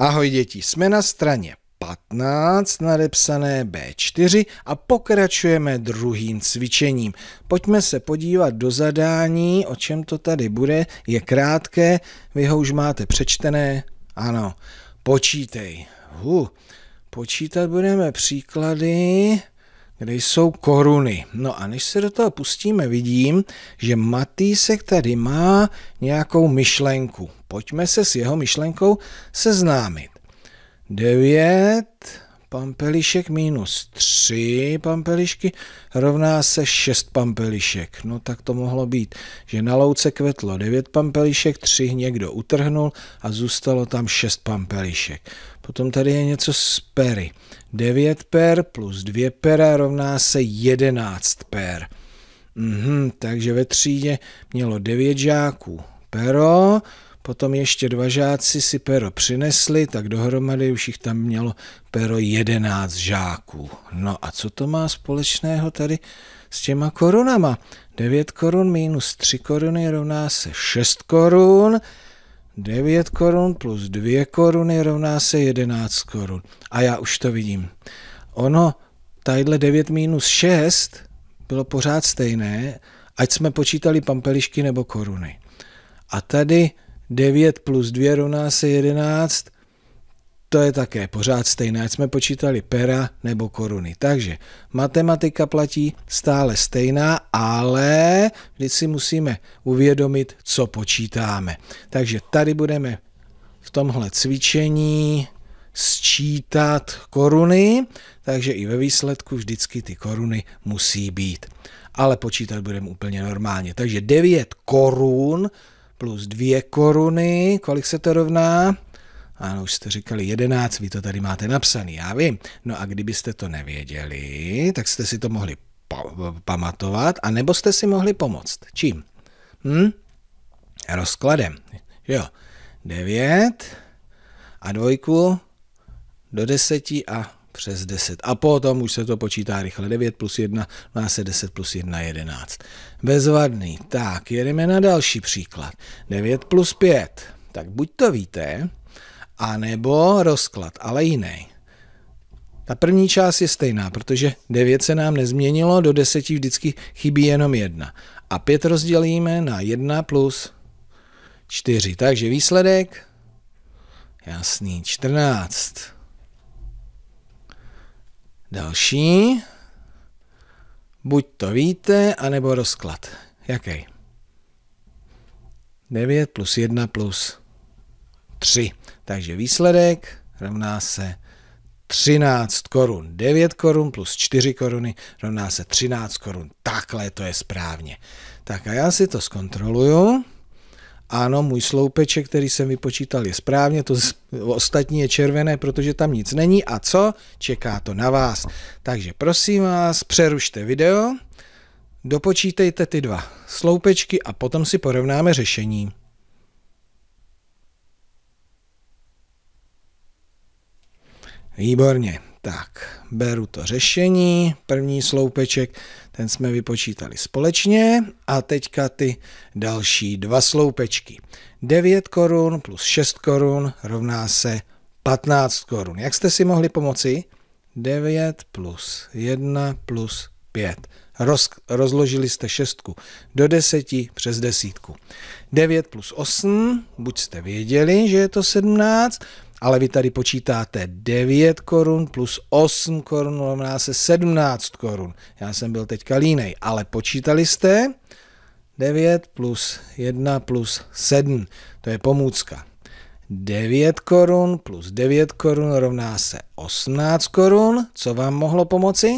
Ahoj děti, jsme na straně 15, nadepsané B4 a pokračujeme druhým cvičením. Pojďme se podívat do zadání, o čem to tady bude. Je krátké, vy ho už máte přečtené. Ano, počítej. Huh. Počítat budeme příklady kde jsou koruny. No a než se do toho pustíme, vidím, že Matýsek tady má nějakou myšlenku. Pojďme se s jeho myšlenkou seznámit. 9, pampelišek minus 3 pampelišky rovná se 6 pampelišek. No tak to mohlo být, že na louce kvetlo 9 pampelišek, 3 někdo utrhnul a zůstalo tam 6 pampelišek. Potom tady je něco z pery. 9 per plus 2 pera rovná se 11 per. Mhm, takže ve třídě mělo 9 žáků pero, Potom ještě dva žáci si pero přinesli, tak dohromady už jich tam mělo pero jedenáct žáků. No a co to má společného tady s těma korunama? 9 korun minus 3 koruny rovná se 6 korun, 9 korun plus 2 koruny rovná se 11 korun. A já už to vidím. Ono, tadyhle 9 minus 6 bylo pořád stejné, ať jsme počítali pampelišky nebo koruny. A tady 9 plus 2 rovná se 11, to je také pořád stejné, ať jsme počítali pera nebo koruny. Takže matematika platí stále stejná, ale vždy si musíme uvědomit, co počítáme. Takže tady budeme v tomhle cvičení sčítat koruny, takže i ve výsledku vždycky ty koruny musí být. Ale počítat budeme úplně normálně. Takže 9 korun plus 2 koruny. Kolik se to rovná? Ano, už jste říkali 11, vy to tady máte napsaný, já vím. No a kdybyste to nevěděli, tak jste si to mohli pamatovat, a nebo jste si mohli pomoct. Čím? Hm? Rozkladem. Jo, 9 a dvojku do deseti a přes 10. A potom už se to počítá rychle. 9 plus 1, má se 10 plus 1, 11. Bezvadný. Tak, jedeme na další příklad. 9 plus 5. Tak buď to víte, anebo rozklad, ale jiný. Ta první část je stejná, protože 9 se nám nezměnilo, do 10 vždycky chybí jenom 1. A 5 rozdělíme na 1 plus 4. Takže výsledek, jasný, 14. Další. Buď to víte, anebo rozklad. Jaký? 9 plus 1 plus 3. Takže výsledek rovná se 13 korun. 9 korun plus 4 koruny rovná se 13 korun. Takhle to je správně. Tak a já si to zkontroluju. Ano, můj sloupeček, který jsem vypočítal, je správně, to z, ostatní je červené, protože tam nic není. A co? Čeká to na vás. Takže prosím vás, přerušte video, dopočítejte ty dva sloupečky a potom si porovnáme řešení. Výborně. Tak, beru to řešení, první sloupeček, ten jsme vypočítali společně a teďka ty další dva sloupečky. 9 korun plus 6 korun rovná se 15 korun. Jak jste si mohli pomoci? 9 plus 1 plus 5. Roz, rozložili jste šestku do deseti přes desítku. 9 plus 8, buď jste věděli, že je to 17, ale vy tady počítáte 9 korun plus 8 korun znamená se 17 korun. Já jsem byl teďka línej, ale počítali jste 9 plus 1 plus 7, to je pomůcka. 9 korun plus 9 korun rovná se 18 korun. Co vám mohlo pomoci?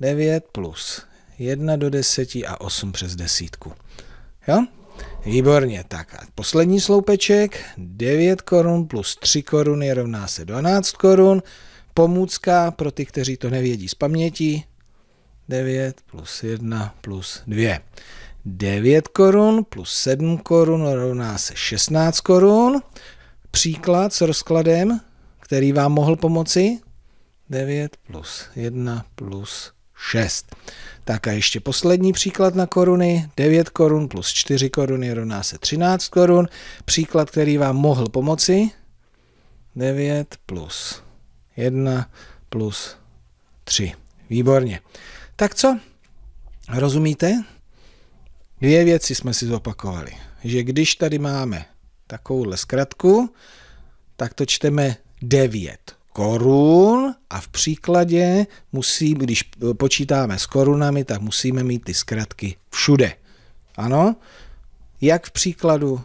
9 plus 1 do 10 a 8 přes desítku. Jo? Výborně, tak a poslední sloupeček, 9 korun plus 3 koruny rovná se 12 korun. Pomůcka pro ty, kteří to nevědí z paměti, 9 plus 1 plus 2. 9 korun plus 7 korun rovná se 16 korun. Příklad s rozkladem, který vám mohl pomoci. 9 plus 1 plus 2. 6. Tak a ještě poslední příklad na koruny. 9 korun plus 4 koruny rovná se 13 korun. Příklad, který vám mohl pomoci. 9 plus 1 plus 3. Výborně. Tak co? Rozumíte? Dvě věci jsme si zopakovali. Že když tady máme takovouhle zkratku, tak to čteme 9 korun a v příkladě musí, když počítáme s korunami, tak musíme mít ty zkratky všude. Ano? Jak v příkladu,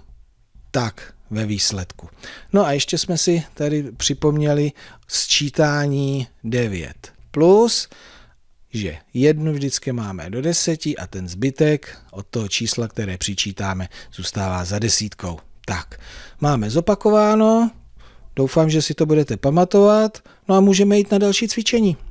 tak ve výsledku. No a ještě jsme si tady připomněli sčítání 9 plus, že jednu vždycky máme do deseti a ten zbytek od toho čísla, které přičítáme, zůstává za desítkou. Tak, máme zopakováno, Doufám, že si to budete pamatovat. No a můžeme jít na další cvičení.